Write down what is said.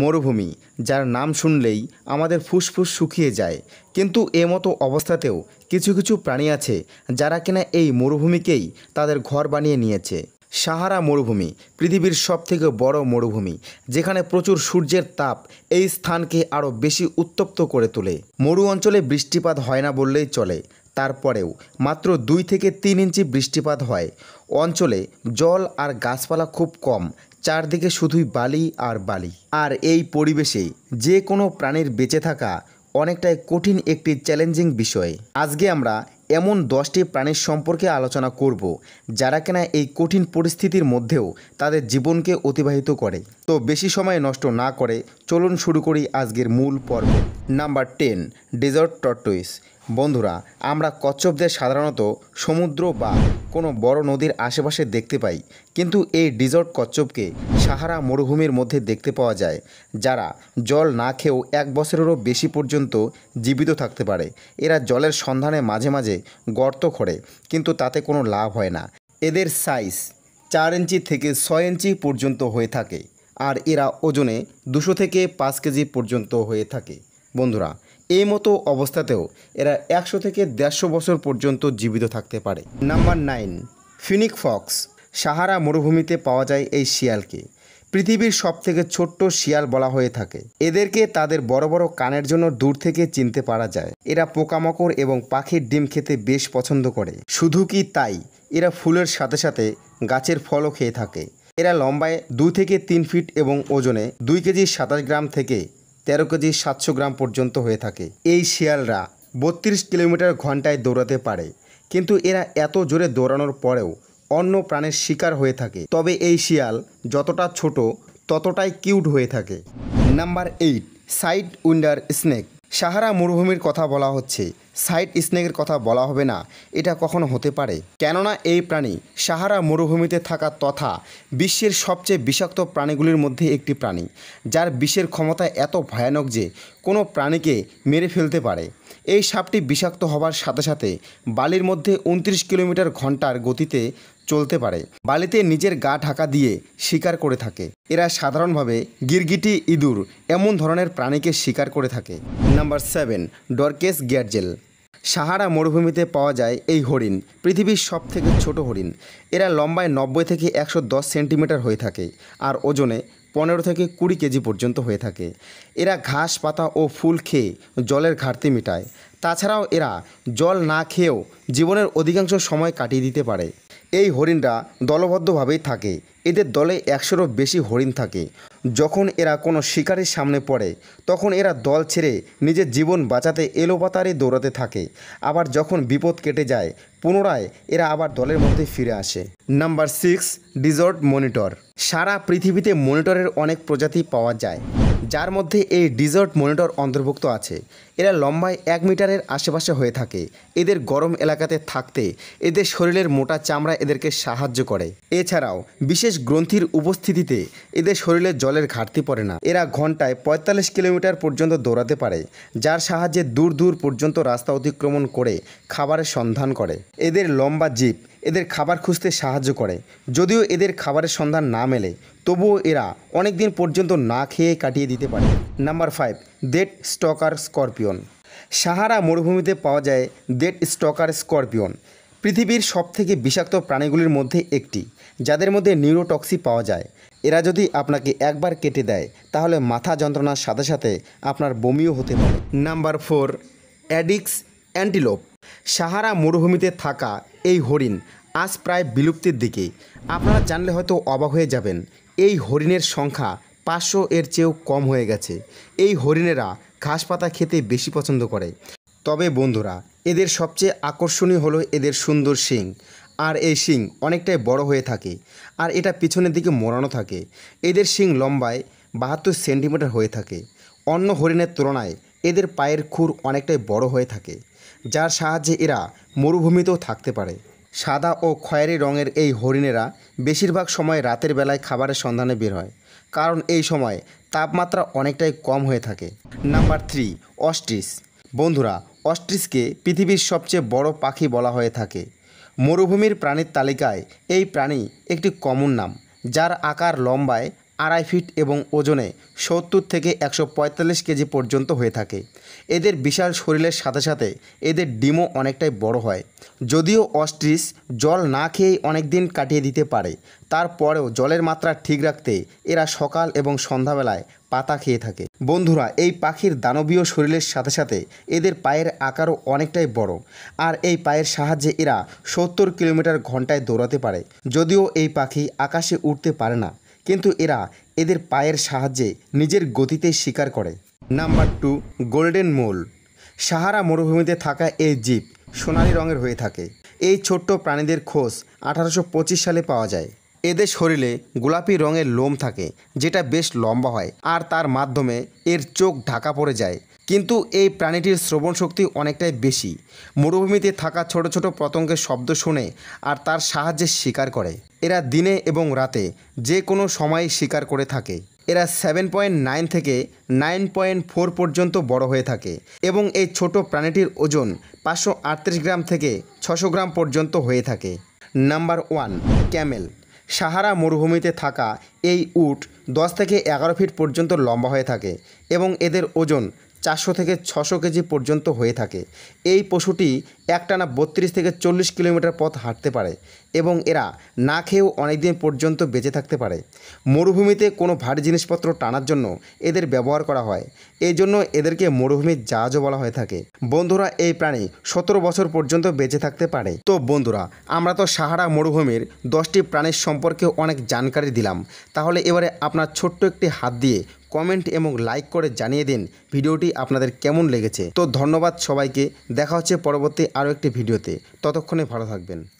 মরুভূমি যার নাম শুনলেই আমাদের ফুসফুস শুকিয়ে যায় কিন্তু এ মতো অবস্থাতেও কিছু কিছু প্রাণী আছে যারা কিনা এই মরুভূমিকেই তাদের ঘর বানিয়ে নিয়েছে সাহারা মরুভূমি পৃথিবীর সবথেকে বড় মরুভূমি যেখানে প্রচুর সূর্যের তাপ এই স্থানকে আরও বেশি উত্তপ্ত করে তোলে মরু অঞ্চলে বৃষ্টিপাত হয় না বললেই চলে তারপরেও মাত্র দুই থেকে তিন ইঞ্চি বৃষ্টিপাত হয় অঞ্চলে জল আর গাছপালা খুব কম চারদিকে শুধুই বালি আর বালি আর এই পরিবেশে যে কোনো প্রাণীর বেঁচে থাকা অনেকটাই কঠিন একটি চ্যালেঞ্জিং বিষয় আজকে আমরা এমন দশটি প্রাণীর সম্পর্কে আলোচনা করব যারা কেনা এই কঠিন পরিস্থিতির মধ্যেও তাদের জীবনকে অতিবাহিত করে তো বেশি সময় নষ্ট না করে চলুন শুরু করি আজকের মূল পর্ব নাম্বার টেন ডেজার্ট টর্টোইস বন্ধুরা আমরা কচ্ছপদের সাধারণত সমুদ্র বা কোনো বড় নদীর আশেপাশে দেখতে পাই কিন্তু এই ডিজর্ট কচ্ছপকে সাহারা মরুভূমির মধ্যে দেখতে পাওয়া যায় যারা জল না খেয়েও এক বছরেরও বেশি পর্যন্ত জীবিত থাকতে পারে এরা জলের সন্ধানে মাঝে মাঝে গর্ত করে কিন্তু তাতে কোনো লাভ হয় না এদের সাইজ চার ইঞ্চি থেকে ছয় ইঞ্চি পর্যন্ত হয়ে থাকে আর এরা ওজনে দুশো থেকে পাঁচ কেজি পর্যন্ত হয়ে থাকে বন্ধুরা এই মতো অবস্থাতেও এরা একশো থেকে দেড়শো বছর পর্যন্ত জীবিত থাকতে পারে number nine fennec fox Sahara মরুভূমিতে পাওয়া যায় এই শিয়ালকে পৃথিবীর সব থেকে ছোট্ট শিয়াল বলা হয়ে থাকে এদেরকে তাদের বড় বড় কানের জন্য দূর থেকে চিনতে পারা যায় এরা পোকামাকড় এবং পাখির ডিম খেতে বেশ পছন্দ করে শুধু কি তাই এরা ফুলের সাথে সাথে গাছের ফলও খেয়ে থাকে এরা লম্বায় দু থেকে তিন ফিট এবং ওজনে দুই কেজি সাতাশ গ্রাম থেকে তেরো কেজি সাতশো গ্রাম পর্যন্ত হয়ে থাকে এই শিয়ালরা বত্রিশ কিলোমিটার ঘন্টায় দৌড়াতে পারে কিন্তু এরা এত জোরে দৌড়ানোর পরেও অন্য প্রাণের শিকার হয়ে থাকে তবে এই শিয়াল যতটা ছোট ততটাই কিউট হয়ে থাকে number eight sidewinder snake Sahara মরুভূমির কথা বলা হচ্ছে সাইড স্নেকের কথা বলা হবে না এটা কখনো হতে পারে কেননা এই প্রাণী সাহারা মরুভূমিতে থাকা তথা বিশ্বের সবচেয়ে বিষাক্ত প্রাণীগুলির মধ্যে একটি প্রাণী যার বিষের ক্ষমতা এত ভয়ানক যে কোনো প্রাণীকে মেরে ফেলতে পারে এই সাপটি বিষাক্ত হবার সাথে সাথে বালির মধ্যে উনত্রিশ কিলোমিটার ঘন্টার গতিতে চলতে পারে বালিতে নিজের গা ঢাকা দিয়ে শিকার করে থাকে এরা সাধারণভাবে গিরগিটি ইঁদুর এমন ধরনের প্রাণীকে শিকার করে থাকে number seven dorcas gazelle Sahara মরুভূমিতে পাওয়া যায় এই হরিণ পৃথিবীর সব থেকে ছোট হরিণ এরা লম্বায় নব্বই থেকে একশো সেন্টিমিটার হয়ে থাকে আর ওজনে পনেরো থেকে কুড়ি কেজি পর্যন্ত হয়ে থাকে এরা ঘাস পাতা ও ফুল খেয়ে জলের ঘাটতি মেটায় তাছাড়াও এরা জল না খেয়েও জীবনের অধিকাংশ সময় কাটিয়ে দিতে পারে এই হরিণরা দলবদ্ধভাবেই থাকে এদের দলে একশোরও বেশি হরিণ থাকে যখন এরা কোনো শিকারের সামনে পড়ে তখন এরা দল ছেড়ে নিজের জীবন বাঁচাতে এলোপাতারে দৌড়াতে থাকে আবার যখন বিপদ কেটে যায় পুনরায় এরা আবার দলের মধ্যে ফিরে আসে নাম্বার সিক্স ডিজর্ট মনিটর সারা পৃথিবীতে মনিটরের অনেক প্রজাতি পাওয়া যায় যার মধ্যে এই ডিজার্ট মনিটর অন্তর্ভুক্ত আছে এরা লম্বায় এক মিটারের আশেপাশে হয়ে থাকে এদের গরম এলাকাতে থাকতে এদের শরীরের মোটা চামড়া এদেরকে সাহায্য করে এছাড়াও বিশেষ গ্রন্থির উপস্থিতিতে এদের শরীরে জলের ঘাটতি পড়ে না এরা ঘন্টায় ৪৫ কিলোমিটার পর্যন্ত দৌড়াতে পারে যার সাহায্যে দূর দূর পর্যন্ত রাস্তা অতিক্রমণ করে খাবারের সন্ধান করে এদের লম্বা জীব এদের খাবার খুঁজতে সাহায্য করে যদিও এদের খাবারের সন্ধান না মেলে তবুও এরা অনেক দিন পর্যন্ত না খেয়ে কাটিয়ে দিতে পারে number five death stalker scorpion Sahara মরুভূমিতে পাওয়া যায় ডেট স্টকার স্করপিয়ন পৃথিবীর সবথেকে বিষাক্ত প্রাণীগুলির মধ্যে একটি যাদের মধ্যে নিউরোটক্সি পাওয়া যায় এরা যদি আপনাকে একবার কেটে দেয় তাহলে মাথা যন্ত্রণার সাথে সাথে আপনার বমিও হতে পারে number four addax antelope Sahara মরুভূমিতে থাকা এই হরিণ আজ প্রায় বিলুপ্তির দিকে আপনারা জানলে হয়তো অবাক হয়ে যাবেন এই হরিণের সংখ্যা পাঁচশো এর চেয়েও কম হয়ে গেছে এই হরিণেরা ঘাস পাতা খেতে বেশি পছন্দ করে তবে বন্ধুরা এদের সবচেয়ে আকর্ষণীয় হলো এদের সুন্দর শিং আর এই শিং অনেকটাই বড় হয়ে থাকে আর এটা পিছনের দিকে মোড়ানো থাকে এদের শিং লম্বায় বাহাত্তর সেন্টিমিটার হয়ে থাকে অন্য হরিণের তুলনায় এদের পায়ের খুর অনেকটাই বড় হয়ে থাকে যার সাহায্যে এরা মরুভূমিতেও থাকতে পারে সাদা ও খয়েরি রঙের এই হরিণেরা বেশিরভাগ সময় রাতের বেলায় খাবারের সন্ধানে বের হয় কারণ এই সময় তাপমাত্রা অনেকটাই কম হয়ে থাকে নাম্বার থ্রি অস্ট্রিস বন্ধুরা অস্ট্রিসকে পৃথিবীর সবচেয়ে বড় পাখি বলা হয়ে থাকে মরুভূমির প্রাণীর তালিকায় এই প্রাণী একটি কমন নাম যার আকার লম্বায় আড়াই ফিট এবং ওজনে সত্তর থেকে একশো পঁয়তাল্লিশ কেজি পর্যন্ত হয়ে থাকে এদের বিশাল শরীরের সাথে সাথে এদের ডিমও অনেকটাই বড় হয় যদিও অস্ট্রিস জল না খেয়েই অনেক দিন কাটিয়ে দিতে পারে তারপরেও জলের মাত্রা ঠিক রাখতে এরা সকাল এবং সন্ধ্যাবেলায় পাতা খেয়ে থাকে বন্ধুরা এই পাখির দানবীয় শরীরের সাথে সাথে এদের পায়ের আকারও অনেকটাই বড় আর এই পায়ের সাহায্যে এরা সত্তর কিলোমিটার ঘন্টায় দৌড়াতে পারে যদিও এই পাখি আকাশে উঠতে পারে না কিন্তু এরা এদের পায়ের সাহায্যে নিজের গতিতে শিকার করে number two golden mole Sahara মরুভূমিতে থাকা এই জীব সোনালি রঙের হয়ে থাকে এই ছোট্ট প্রাণীদের খোঁজ আঠারোশো সালে পাওয়া যায় এদের শরীরে গোলাপি রঙের লোম থাকে যেটা বেশ লম্বা হয় আর তার মাধ্যমে এর চোখ ঢাকা পড়ে যায় কিন্তু এই প্রাণীটির শ্রবণ শক্তি অনেকটাই বেশি মরুভূমিতে থাকা ছোট ছোট পতঙ্গের শব্দ শুনে আর তার সাহায্যে শিকার করে এরা দিনে এবং রাতে যে কোনো সময় শিকার করে থাকে এরা সেভেন পয়েন্ট নাইন থেকে নাইন পয়েন্ট ফোর পর্যন্ত বড় হয়ে থাকে এবং এই ছোট প্রাণীটির ওজন পাঁচশো আটত্রিশ গ্রাম থেকে ছশো গ্রাম পর্যন্ত হয়ে থাকে নাম্বার ওয়ান ক্যামেল সাহারা মরুভূমিতে থাকা এই উট দশ থেকে এগারো ফিট পর্যন্ত লম্বা হয়ে থাকে এবং এদের ওজন চারশো থেকে ছশো কেজি পর্যন্ত হয়ে থাকে এই পশুটি একটানা বত্রিশ থেকে চল্লিশ কিলোমিটার পথ হাঁটতে পারে এবং এরা না খেয়েও অনেক দিন পর্যন্ত বেঁচে থাকতে পারে মরুভূমিতে কোনো ভারী জিনিসপত্র টানার জন্য এদের ব্যবহার করা হয় এই জন্য এদেরকে মরুভূমির জাহাজও বলা হয়ে থাকে বন্ধুরা এই প্রাণী সতেরো বছর পর্যন্ত বেঁচে থাকতে পারে তো বন্ধুরা আমরা তো সাহারা মরুভূমির দশটি প্রাণীর সম্পর্কে অনেক জানকারি দিলাম তাহলে এবারে আপনার ছোট্ট একটি হাত দিয়ে কমেন্ট এবং লাইক করে জানিয়ে দিন ভিডিওটি আপনাদের কেমন লেগেছে তো ধন্যবাদ সবাইকে দেখা হচ্ছে পরবর্তী আরও একটি ভিডিওতে ততক্ষণে ভালো থাকবেন